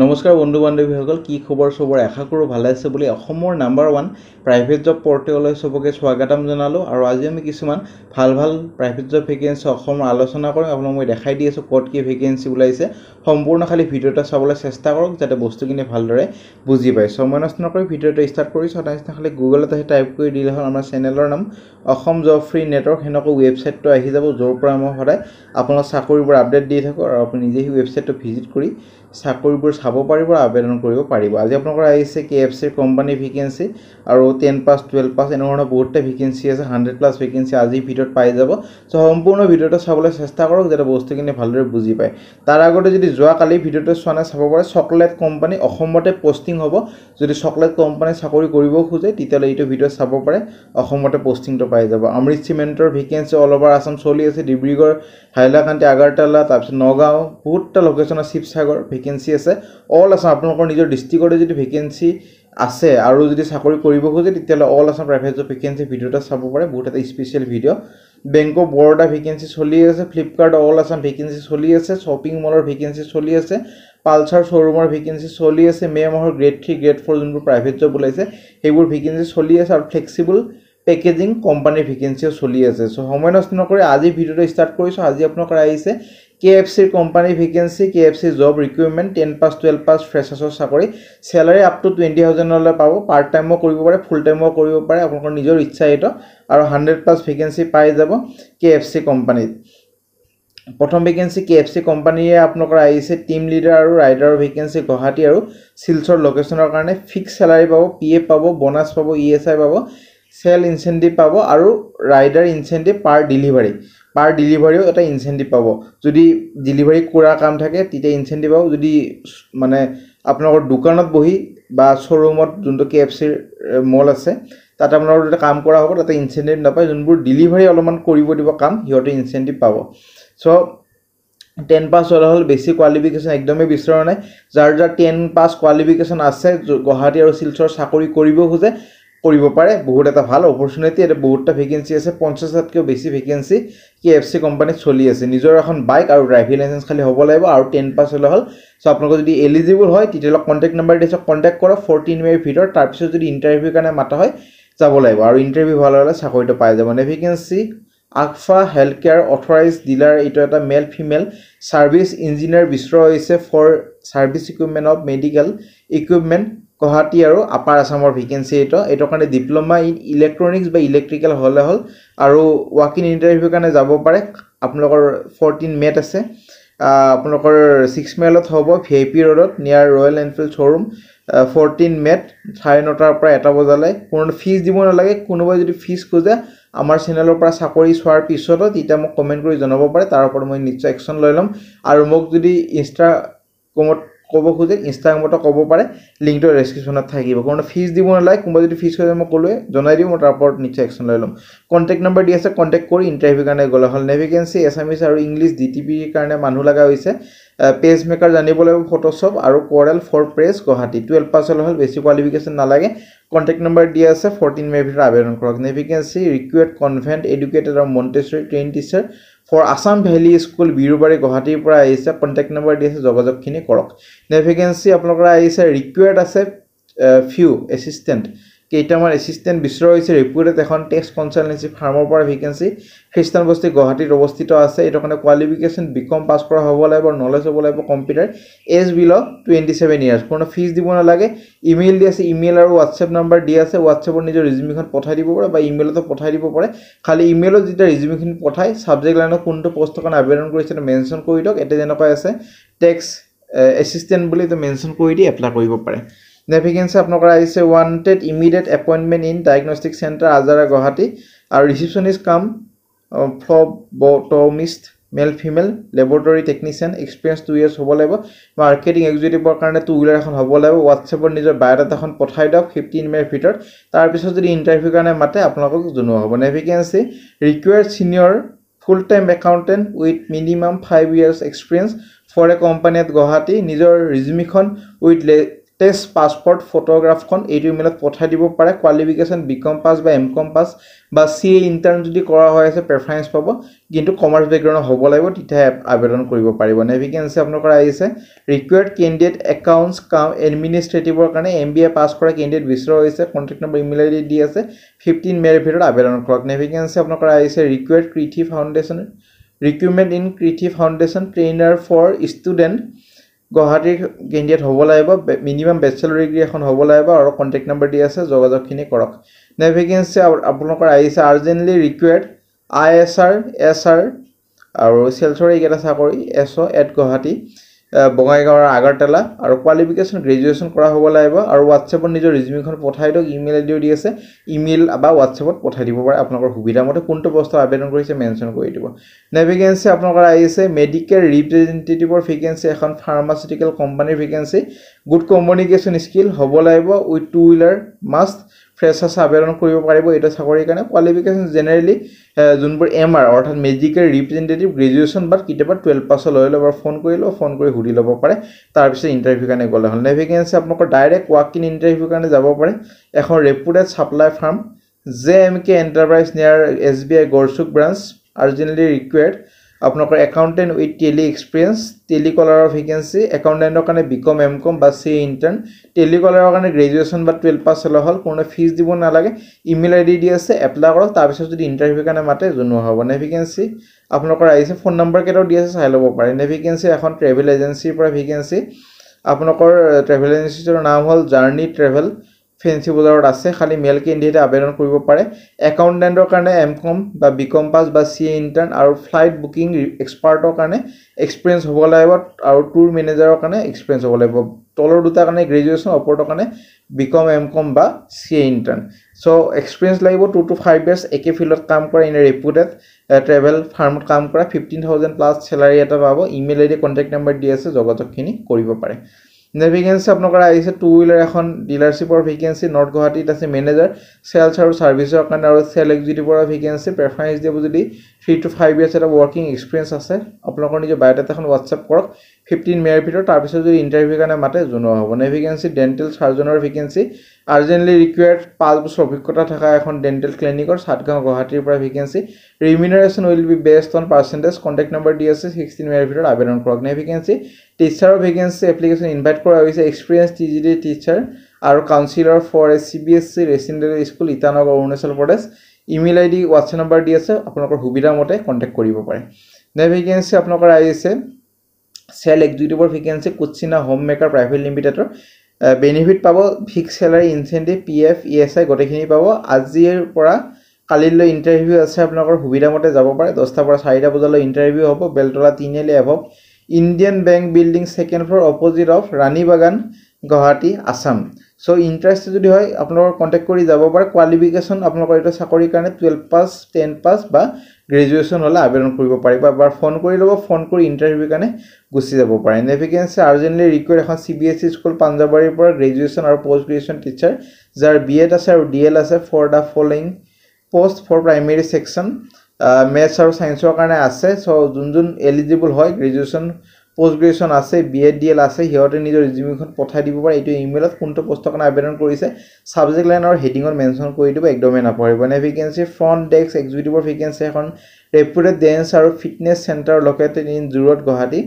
নমস্কাৰ বন্ধু বান্ধৱীসকল কি খবৰ চবৰ আশা কৰোঁ ভালে আছে বুলি অসমৰ নাম্বাৰ ওৱান প্ৰাইভেট জব পৰ্টেললৈ চবকে স্বাগতম জনালোঁ আৰু আজি আমি কিছুমান ভাল ভাল প্ৰাইভেট জব ভেকেঞ্চি অসমৰ আলোচনা কৰিম আপোনাক মই দেখাই দি আছোঁ ক'ত কি ভেকেঞ্চি ওলাইছে সম্পূৰ্ণ খালী ভিডিঅ'টো চাবলৈ চেষ্টা কৰক যাতে বস্তুখিনি ভালদৰে বুজি পায় সময় নষ্ট নকৰি ভিডিঅ'টো ষ্টাৰ্ট কৰিছোঁ নিচিনা খালী গুগলত আহি টাইপ কৰি দিলে হ'ল আমাৰ চেনেলৰ নাম অসম জব ফ্ৰী নেটৱৰ্ক সেনেকুৱা ৱেবছাইটটো আহি যাব য'ৰ পৰা মই সদায় আপোনাৰ চাকৰিবোৰ আপডেট দি থাকোঁ আৰু আপুনি নিজে সেই ৱেবছাইটটো ভিজিট কৰি চাকৰিবোৰ চাব পাৰিব আৰু আবেদন কৰিব পাৰিব আজি আপোনালোকৰ আহিছে কে এফ চিৰ কোম্পানীৰ ভেকেঞ্চি আৰু টেন পাছ টুৱেল্ভ পাছ এনেধৰণৰ বহুতটা ভেকেঞ্চি আছে হাণ্ড্ৰেড প্লাছ ভেকেঞ্চি আজিৰ ভিতৰত পাই যাব চ' সম্পূৰ্ণ ভিডিঅ'টো চাবলৈ চেষ্টা কৰক যাতে বস্তুখিনি ভালদৰে বুজি পায় তাৰ আগতে যদি যোৱা কালি ভিডিঅ'টো চোৱা নাই চাব পাৰে চকলেট কোম্পানী অসমতে পষ্টিং হ'ব যদি চকলেট কোম্পানী চাকৰি কৰিব খোজে তেতিয়াহ'লে এইটো ভিডিঅ'ত চাব পাৰে অসমতে পষ্টিংটো পাই যাব অমৃত চিমেণ্টৰ ভেকেঞ্চি অল অভাৰ আছাম চলি আছে ডিব্ৰুগড় হাইলাকান্দি আগৰতলা তাৰপিছত নগাঁও বহুতটা লোকেশ্যনৰ শিৱসাগৰ ভেকেঞ্চি আছে অল আছাম আপোনালোকৰ নিজৰ ডিষ্ট্ৰিক্টতে যদি ভেকেঞ্চি আছে আৰু যদি চাকৰি কৰিব খোজে তেতিয়াহ'লে all Assam private job vacancy video' এটা চাব পাৰে বহুত এটা special video' bank of Baroda vacancy চলি আছে ফ্লিপকাৰ্ট অল আছাম ভেকেঞ্চি চলি আছে শ্বপিং মলৰ ভেকেঞ্চি চলি আছে পালচাৰ শ্ব'ৰুমৰ ভেকেঞ্চি চলি আছে মে' মাহৰ গ্ৰেড থ্ৰী গ্ৰেড ফ'ৰ যোনবোৰ প্ৰাইভেট জব ওলাইছে সেইবোৰ ভেকেঞ্চি চলি আছে আৰু ফ্লেক্সিবল পেকেজিং কোম্পানীৰ ভেকেঞ্চিও চলি আছে চ' সময় নষ্ট নকৰি আজি ভিডিঅ'টো ষ্টাৰ্ট কৰিছোঁ আজি আপোনালোকৰ আহিছে কে এফ চিৰ কোম্পানীৰ vacancy K F C job requirement ten pass twelve pass ফ্ৰেচাৰ্ছৰ চাকৰি চেলাৰী আপ টু টুৱেণ্টি থাউজেণ্ডলৈ পাব পাৰ্ট টাইমো কৰিব পাৰে ফুল টাইমো কৰিব পাৰে আপোনালোকৰ নিজৰ ইচ্ছা এইটো আৰু হাণ্ড্ৰেড পাছ ভেকেঞ্চি পাই যাব কে এফ চি কোম্পানীত প্ৰথম ভেকেঞ্চি কে এফ চি কোম্পানীৰে আপোনালোকৰ আহিছে টীম লিডাৰ আৰু ৰাইডাৰৰ ভেকেঞ্চি গুৱাহাটী আৰু চিলচৰ লোকেশ্যনৰ কাৰণে ফিক্স চেলাৰী পাব পি এফ পাব বনাছ পাব ই এছ আই পাব চেল ইনচেণ্টিভ পাব আৰু rider incentive per delivery per ডেলিভাৰীও এটা ইনচেণ্টিভ পাব যদি ডেলিভাৰী কৰাৰ কাম থাকে তেতিয়া ইনচেণ্টিভ পাব যদি মানে আপোনালোকৰ দোকানত বহি বা শ্ব'ৰুমত যোনটো কে এফ চিৰ মল আছে তাত আপোনালোকৰ যদি কাম কৰা হ'ব তাতে ইনচেণ্টিভ নাপায় যোনবোৰ ডেলিভাৰী অলপমান কৰিব দিব কাম সিহঁতে ইনচেণ্টিভ পাব চ' টেন পাছ হ'লে হ'ল বেছি কোৱালিফিকেশ্যন একদমেই বিচৰা নাই যাৰ যাৰ টেন পাছ কোৱালিফিকেশ্যন আছে গুৱাহাটী আৰু শিলচৰ চাকৰি কৰিব খোজে কৰিব পাৰে বহুত এটা ভাল অপৰচুনিটি ইয়াতে বহুতটা ভেকেঞ্চি আছে পঞ্চাছ হাজাৰতকৈও বেছি ভেকেঞ্চি কি এফ চি কোম্পানীত চলি আছে নিজৰ এখন বাইক আৰু ড্ৰাইভিং লাইচেঞ্চ খালী হ'ব লাগিব আৰু টেন পাছ হ'লে হ'ল চ' আপোনালোকৰ যদি এলিজিবল হয় তেতিয়াহ'লে কণ্টেক্ট নাম্বাৰ দিছে কণ্টেক্ট কৰক ফৰ্টিন মে'ৰ ভিতৰত তাৰপিছত যদি ইণ্টাৰভিউৰ কাৰণে মাতা হয় যাব লাগিব আৰু ইণ্টাৰভিউ ভাল হ'লে চাকৰিটো পাই যাব নে ভেকেঞ্চি আকফা হেল্থ কেয়াৰ অথৰাইজ ডিলাৰ এইটো এটা মেল ফিমেল ছাৰ্ভিচ ইঞ্জিনিয়াৰ বিচৰা হৈছে for service equipment of medical equipment Guwahati আৰু আপাৰ আছামৰ ভেকেঞ্চি এইটো এইটোৰ কাৰণে ডিপ্ল'মা ইন ইলেক্ট্ৰনিক্স বা ইলেক্ট্ৰিকেল হ'লে হ'ল আৰু ৱাক ইন ইণ্টাৰভিউ কাৰণে যাব পাৰে আপোনালোকৰ ফৰ্টিন মেত আছে আপোনালোকৰ ছিক্স মেলত হ'ব ভি আই পি ৰোডত নিয়াৰ ৰয়েল এনফিল্ড শ্ব'ৰুম ফৰ্টিন মেত চাৰে নটাৰ পৰা এটা বজালৈ কোনো ফিজ দিব নালাগে কোনোবাই যদি ফিজ খোজে আমাৰ চেনেলৰ পৰা চাকৰি চোৱাৰ পিছতো তেতিয়া মোক কমেণ্ট কৰি জনাব পাৰে তাৰ ওপৰত মই নিশ্চয় একশ্যন লৈ ল'ম আৰু মোক যদি ইনষ্টাগ্ৰামত ক'ব খোজে ইনষ্টাগ্ৰামতো ক'ব পাৰে লিংকটো ডেছক্ৰিপশ্যনত থাকিব কাৰণ ফিজ দিব নালাগে কোনোবা যদি ফিজ কৰে মই ক'লোৱে জনাই দিওঁ মই তাৰ ওপৰত নিশ্চয় একশ্যন লৈ ল'ম কণ্টেক্ট নম্বৰ দি আছে কণ্টেক্ট কৰি ইণ্টাৰভিউৰ কাৰণে গ'লে হ'ল নেভিকেঞ্চি এছামিছ e আৰু ইংলিছ ডি টি পিৰ কাৰণে মানুহ লগা হৈছে পেজ মেকাৰ জানিব লাগিব ফটোশ্বপ আৰু Corel for press Guwahati twelve pass হ'লে হ'ল বেছি কোৱালিফিকেশ্যন নালাগে কণ্টেক্ট নাম্বাৰ দিয়া আছে ফৰ্টিন মে'ৰ ভিতৰত আবেদন কৰক নেভিকেঞ্চি ৰিকুৱেট কনভেণ্ট এডুকেটেড আৰু Montessori train teacher for Assam valley school Birubari গুৱাহাটীৰ পৰা আহিছে কণ্টেক্ট নম্বৰ দি আছে যোগাযোগখিনি কৰক নে আপোনালোকৰ আহিছে ৰিকুৱাৰ্ড আছে ফিউ এছিষ্টেণ্ট কেইটামান এছিষ্টেণ্ট বিচৰা হৈছে ৰেপুটেড এখন টেক্স কনচালটেঞ্চি ফাৰ্মৰ পৰা ভেকেঞ্চি খ্ৰীষ্টান বস্তিত গুৱাহাটীত অৱস্থিত আছে এইটো কাৰণে কোৱালিফিকেশ্যন বি কম পাছ কৰা হ'ব লাগিব নলেজ হ'ব লাগিব computer age below' twenty seven years কোনো ফিজ দিব নালাগে ইমেইল দি আছে ইমেইল আৰু হোৱাটছএপ নাম্বাৰ দি আছে হোৱাটছএপত নিজৰ ৰিজিউমিখন পঠাই দিব পাৰে বা ইমেইলতো পঠাই দিব পাৰে খালি ইমেইলত যেতিয়া ৰিজিউমিখিনি পঠাই ছাবজেক্ট লাইনত কোনটো পষ্টৰ কাৰণে আবেদন কৰিছে সেইটো মেনশ্যন কৰি দিয়ক এতিয়া যেনেকুৱা আছে টেক্স এছিষ্টেণ্ট বুলি এইটো মেনশ্যন কৰি দি এপ্লাই কৰিব পাৰে নেভিগেঞ্চে আপোনালোকৰ আহিছে wanted immediate appointment in diagnostic centre Azara Guwahati আৰু ৰিচিপশ্যনিষ্ট কাম phlebotomist male female laboratory technician experience two years হ'ব লাগিব মাৰ্কেটিং এক্সিকিউটিভৰ কাৰণে টু হুইলাৰ এখন হ'ব লাগিব হোৱাটছএপত নিজৰ বায়'ডাটাখন পঠাই দিয়ক ফিফটিন মিনিটৰ ভিতৰত তাৰপিছত যদি ইণ্টাৰভিউৰ কাৰণে মাতে আপোনালোকক জনোৱা হ'ব new vacancy required senior full time accountant with minimum five years experience for a company at Guwahati নিজৰ ৰিজুমিখন উইথ লে টেষ্ট পাছপৰ্ট ফটোগ্ৰাফখন এইটো ইমেইলত পঠাই দিব পাৰে কোৱালিফিকেশ্যন বি কম পাছ বা এম কম পাছ বা চি এ ইণ্টাৰ্ণ যদি কৰা হৈ আছে প্ৰেফাৰেঞ্চ পাব কিন্তু কমাৰ্চ বেকগ্ৰাউণ্ড হ'ব লাগিব তেতিয়াহে আবেদন কৰিব পাৰিব নেভিকেঞ্চি আপোনালোকৰ আহিছে ৰিকুৱাৰ্ড কেণ্ডিডেট একাউণ্টছ কা এডমিনিষ্ট্ৰেটিভৰ কাৰণে এম বি এ পাছ কৰা কেণ্ডিডেট বিচৰা হৈছে কণ্টেক্ট নম্বৰ ইমেইল আইডি দি আছে ফিফটিন মে'ৰ ভিতৰত আবেদন কৰক নেভিকেঞ্চি আপোনালোকৰ আহিছে required Kriti Foundation requirement in Kriti Foundation trainer for student গুৱাহাটীৰ কেন্দ্ৰীয়ত হ'ব লাগিব মিনিমাম বেচেলৰ ডিগ্ৰী এখন হ'ব লাগিব আৰু কণ্টেক্ট নাম্বাৰ দি আছে যোগাযোগখিনি কৰক নেভিগেঞ্চি আপোনালোকৰ আহিছে urgently required I S R S R আৰু চেলছৰ এইকেইটা চাকৰি এছ অ' এট গুৱাহাটী বঙাইগাঁৱৰ আগৰতলা আৰু কোৱালিফিকেশ্যন গ্ৰেজুৱেশ্যন কৰা হ'ব লাগিব আৰু হোৱাটছএপত নিজৰ ৰিজিউমখন পঠাই দিয়ক ইমেইল আই ডিও দি আছে ইমেইল বা হোৱাটছএপত পঠাই দিব পাৰে আপোনালোকৰ সুবিধামতে কোনটো বস্তু আবেদন কৰিছে মেনশ্যন কৰি দিব নেভিকেঞ্চি আপোনালোকৰ আহি আছে মেডিকেল ৰিপ্ৰেজেণ্টেটিভৰ ভেকেঞ্চি এখন ফাৰ্মাচিউটিকেল কোম্পানীৰ ভেকেঞ্চি গুড কমিউনিকেশ্যন স্কিল হ'ব লাগিব with two wheeler must freshers আবেদন কৰিব পাৰিব এইটো চাকৰিৰ কাৰণে কোৱালিফিকেশ্যন জেনেৰেলি যোনবোৰ এম আৰ অৰ্থাৎ মেজিকেল ৰিপ্ৰেজেণ্টেটিভ গ্ৰেজুৱেশ্যন বাট কেতিয়াবা টুৱেলভ পাছত লৈ ল'ব বা ফোন কৰি ল'ব ফোন কৰি সুধি ল'ব পাৰে তাৰপিছত ইণ্টাৰভিউ কাৰণে গ'লে হ'ল নেভিকেঞ্চি আপোনালোকৰ ডাইৰেক্ট ৱাক ইন ইণ্টাৰভিউ কাৰণে যাব পাৰে এখন reputed supply firm J M K enterprise near S B I Garchuk branch urgently required আপোনালোকৰ একাউণ্টেণ্ট উইথ টেলি এক্সপিৰিয়েঞ্চ টেলিকলাৰৰ ভেকেঞ্চি একাউণ্টেণ্টৰ কাৰণে বি কম এম কম বা চি এ ইণ্টাৰ্ণ টেলিকলাৰৰ কাৰণে গ্ৰেজুৱেশ্যন বা টুৱেলভ পাছ হ'লে হ'ল কোনো ফিজ দিব নালাগে ইমেইল আই ডি দি আছে এপ্লাই কৰক তাৰপিছত যদি ইণ্টাৰভিউৰ কাৰণে মাতে জনোৱা হ'ব নেভিকেঞ্চি আপোনালোকৰ আহিছে ফোন নম্বৰ কেইটাও দি আছে চাই ল'ব পাৰে নেভিকেঞ্চি এখন ট্ৰেভেল এজেঞ্চিৰ পৰা ভেকেঞ্চি আপোনালোকৰ ট্ৰেভেল এজেঞ্চিটোৰ নাম হ'ল জাৰ্ণি ট্ৰেভেল ফেঞ্চি বজাৰত আছে খালী মেল কেণ্ডিডেটে আবেদন কৰিব পাৰে একাউণ্টেণ্টৰ কাৰণে এম কম বা বি কম পাছ বা চি এ ইণ্টাৰ্ণ আৰু ফ্লাইট বুকিং এক্সপাৰ্টৰ কাৰণে এক্সপিৰিয়েঞ্চ হ'ব লাগিব আৰু ট্যুৰ মেনেজাৰৰ কাৰণে এক্সপিৰিয়েঞ্চ হ'ব লাগিব তলৰ দুটাৰ কাৰণে গ্ৰেজুৱেশ্যন ওপৰৰ কাৰণে বি কম এম কম বা C A intern so' experience লাগিব টু টু ফাইভ ইয়াৰ্ছ একে ফিল্ডত কাম কৰা ইন ৰেপুটেড ট্ৰেভেল ফাৰ্মত কাম কৰা ফিফটিন থাউজেণ্ড প্লাছ চেলাৰী এটা পাব ইমেইল আই কণ্টেক্ট নাম্বাৰ দি আছে যোগাযোগখিনি কৰিব পাৰে নে ভেকেঞ্চি আপোনালোকৰ আহিছে টু হুইলাৰ এখন ডিলাৰশ্বিপৰ ভেকেঞ্চি নৰ্থ গুৱাহাটীত আছে মেনেজাৰ চেলছ আৰু ছাৰ্ভিচৰ কাৰণে আৰু চেল এক্সিকিউটিভৰ ভেকেঞ্চি প্ৰেফাৰেঞ্চ দিব যদি থ্ৰী টু ফাইভ ইয়াৰ্ছ এটা ৱৰ্কিং এক্সপিৰিয়েঞ্চ আছে আপোনালোকৰ নিজৰ বায়'ডাটাখন হোৱাটছএপ কৰক ফিফটিন মেৰ ভিতৰত তাৰপিছত যদি ইণ্টাৰভিউ কাৰণে মাতে জনোৱা হ'ব নে ভেকেঞ্চি ডেণ্টেল চাৰ্জনৰ ভেকেঞ্চি আৰ্জেণ্টলি ৰিকুৱাৰ্ড পাঁচ বছৰ অভিজ্ঞতা থকা এখন ডেণ্টেল ক্লিনিকৰ চাটগাঁও গুৱাহাটীৰ পৰা vacancy remuneration will be best on percentage contact number দি আছে ছিক্সটিন মেৰ ভিতৰত আবেদন কৰক নে ভেকেঞ্চি টিচাৰৰ ভেকেঞ্চি এপ্লিকেশ্যন ইনভাইট কৰা হৈছে experience T G D teacher আৰু কাউঞ্চিলৰ for a C B S C residential school Itanagar Arunachal Pradesh email I D WhatsApp number দি আছে আপোনালোকৰ সুবিধামতে কণ্টেক্ট কৰিব পাৰে নে ভেকেঞ্চি আপোনালোকৰ আছে চেল এক্সিকিউটিভৰ vacancy Kutchina home maker private লিমিটেডৰ বেনিফিট পাব fix salary incentive P F E S I গোটেইখিনি পাব আজিৰ পৰা কালিলৈ ইণ্টাৰভিউ আছে আপোনালোকৰ সুবিধামতে যাব পাৰে দহটাৰ পৰা চাৰিটা বজালৈ ইণ্টাৰভিউ হ'ব বেলতলা তিনিআলি এভ Indian bank building second floor opposite of Rani Bagan Guwahati Assam so' interest যদি হয় আপোনালোকৰ কণ্টেক্ট কৰি যাব পাৰে কোৱালিফিকেশ্যন আপোনালোকৰ এইটো চাকৰিৰ কাৰণে টুৱেলভ পাছ টেন পাছ বা গ্ৰেজুৱেশ্যন হ'লে আবেদন কৰিব পাৰিব এবাৰ ফোন কৰি ল'ব ফোন কৰি ইণ্টাৰভিউৰ কাৰণে গুচি যাব পাৰে এনেফিকেঞ্চে আৰ্জেণ্টলি ৰিকুৱেৰ এখন C B S C school পাঞ্জাবাৰীৰ পৰা গ্ৰেজুৱেশ্যন আৰু পষ্ট গ্ৰেজুৱেশ্যন টিচাৰ যাৰ বি এড আছে আৰু ডি এল আছে for the following post for primary section maths আৰু ছায়েন্সৰ কাৰণে আছে চ' যোন যোন এলিজিবল হয় গ্ৰেজুৱেশ্যন পষ্ট গ্ৰেজুৱেশ্যন আছে বি এড ডি এল আছে সিহঁতে নিজৰ ৰিজিউমখন পঠাই দিব পাৰে এইটো ইমেইলত কোনটো পষ্টৰ কাৰণে আবেদন কৰিছে ছাবজেক্ট লাইনৰ হেডিঙত মেনশ্যন কৰি দিব একদমেই নাপাহৰিব এনে ভেকেঞ্চি ফ্ৰণ্ট ডেস্ক এক্সিকিউটিভৰ ভেকেঞ্চি এখন ৰেপুৰে ডেন্স আৰু ফিটনেছ চেণ্টাৰ লোকেটেড ইন যোৰত গুৱাহাটী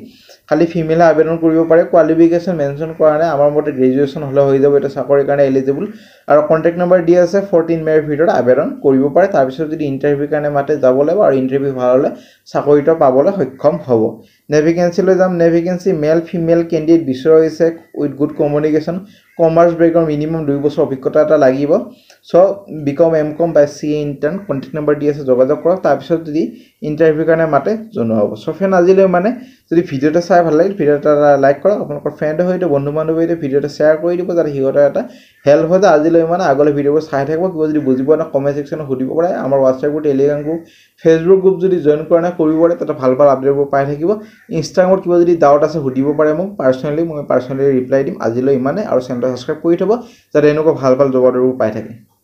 খালী ফিমেলে আবেদন কৰিব পাৰে কোৱালিফিকেশ্যন মেনশ্যন কৰা নাই আমাৰ মতে গ্ৰেজুৱেশ্যন হ'লে হৈ যাব এতিয়া চাকৰিৰ কাৰণে এলিজিবল আৰু কণ্টেক্ট নম্বৰ দি আছে ফৰ্টিন মেৰ ভিতৰত আবেদন কৰিব পাৰে তাৰপিছত যদি ইণ্টাৰভিউৰ কাৰণে মাতে যাব লাগিব আৰু ইণ্টাৰভিউ ভাল হ'লে চাকৰিটো পাবলৈ সক্ষম হ'ব নেভিকেঞ্চিলৈ যাম নেভিকেঞ্চি মেল ফিমেল কেণ্ডিডেট বিচৰা হৈছে উইথ গুড কমিউনিকেশ্যন কমাৰ্চ ব্ৰেকৰ মিনিমাম দুই বছৰ অভিজ্ঞতা এটা লাগিব চ' বি কম এম কম বা C A intern contact number দি আছে যোগাযোগ কৰক তাৰপিছত যদি ইণ্টাৰভিউৰ কাৰণে মাতে জনোৱা হ'ব চ' ফ্ৰেণ্ড আজিলৈ মানে যদি ভিডিঅ'টো চাই ভাল লাগিল ভিডিঅ'টো এটা লাইক কৰক আপোনালোকৰ ফ্ৰেণ্ডৰ সৈতে বন্ধু বান্ধৱীৰ সৈতে ভিডিঅ'টো শ্বেয়াৰ কৰি দিব যাতে সিহঁতৰ এটা হেল্প হয় যে আজিলৈ মানে আগলৈ ভিডিঅ'বোৰ চাই থাকিব কিবা যদি বুজিব নাই কমেণ্ট ছেকশ্যনত সুধিব পাৰে আমাৰ WhatsApp group Telegram group Facebook group যদি জইন কৰা নাই কৰিব পাৰে তাতে ভাল ভাল আপডেটবোৰ পাই থাকিব ইনষ্টাগ্ৰামত কিবা যদি ডাউট আছে সুধিব পাৰে মোক পাৰ্চনেলি মই পাৰ্চনেলি ৰিপ্লাই দিম আজিলৈ ইমানে আৰু চেনেলটো ছাবস্ক্ৰাইব কৰি থ'ব যাতে এনেকুৱা ভাল ভাল জবাববোৰ পাই থাকে